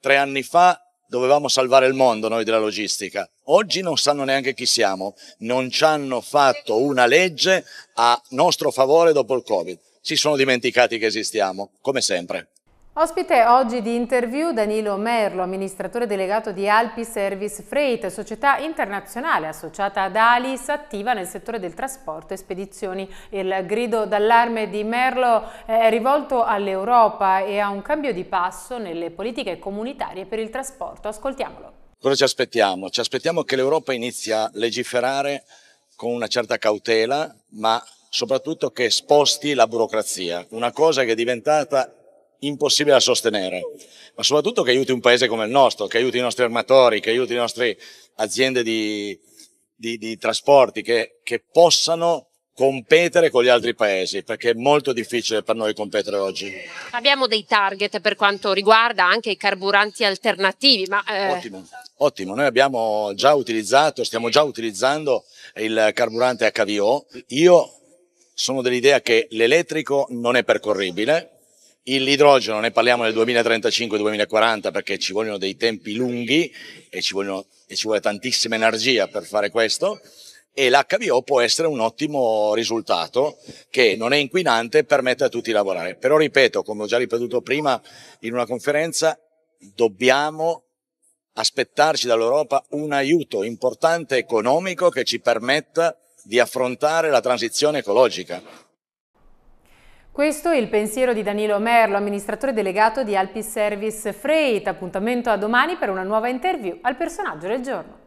Tre anni fa dovevamo salvare il mondo noi della logistica. Oggi non sanno neanche chi siamo. Non ci hanno fatto una legge a nostro favore dopo il Covid. Si sono dimenticati che esistiamo, come sempre. Ospite oggi di interview Danilo Merlo, amministratore delegato di Alpi Service Freight, società internazionale associata ad Alis, attiva nel settore del trasporto e spedizioni. Il grido d'allarme di Merlo eh, è rivolto all'Europa e a un cambio di passo nelle politiche comunitarie per il trasporto. Ascoltiamolo. Cosa ci aspettiamo? Ci aspettiamo che l'Europa inizi a legiferare con una certa cautela, ma soprattutto che sposti la burocrazia, una cosa che è diventata impossibile da sostenere, ma soprattutto che aiuti un paese come il nostro, che aiuti i nostri armatori, che aiuti le nostre aziende di, di, di trasporti, che, che possano competere con gli altri paesi, perché è molto difficile per noi competere oggi. Abbiamo dei target per quanto riguarda anche i carburanti alternativi. Ma, eh... ottimo, ottimo, noi abbiamo già utilizzato, stiamo già utilizzando il carburante HVO. Io sono dell'idea che l'elettrico non è percorribile, l'idrogeno ne parliamo nel 2035-2040 perché ci vogliono dei tempi lunghi e ci, vogliono, e ci vuole tantissima energia per fare questo e l'HVO può essere un ottimo risultato che non è inquinante e permette a tutti di lavorare. Però ripeto, come ho già ripetuto prima in una conferenza, dobbiamo aspettarci dall'Europa un aiuto importante economico che ci permetta di affrontare la transizione ecologica questo è il pensiero di Danilo Merlo, amministratore delegato di Alpis Service Freight. Appuntamento a domani per una nuova interview al personaggio del giorno.